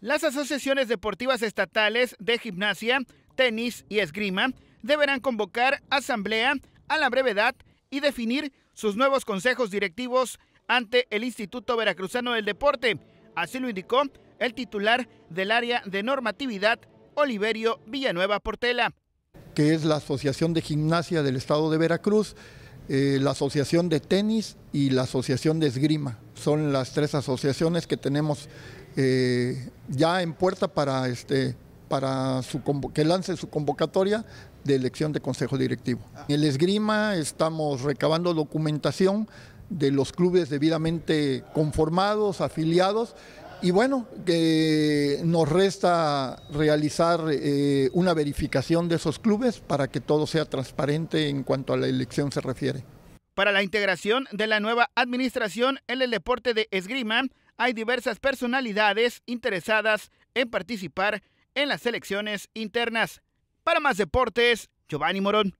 Las asociaciones deportivas estatales de gimnasia, tenis y esgrima deberán convocar asamblea a la brevedad y definir sus nuevos consejos directivos ante el Instituto Veracruzano del Deporte. Así lo indicó el titular del área de normatividad, Oliverio Villanueva Portela. Que es la Asociación de Gimnasia del Estado de Veracruz, eh, la Asociación de Tenis y la Asociación de Esgrima son las tres asociaciones que tenemos eh, ya en puerta para, este, para su, que lance su convocatoria de elección de consejo directivo. Ah. En el esgrima estamos recabando documentación de los clubes debidamente conformados, afiliados, y bueno, que nos resta realizar eh, una verificación de esos clubes para que todo sea transparente en cuanto a la elección se refiere. Para la integración de la nueva administración en el deporte de esgrima, hay diversas personalidades interesadas en participar en las elecciones internas. Para más deportes, Giovanni Morón.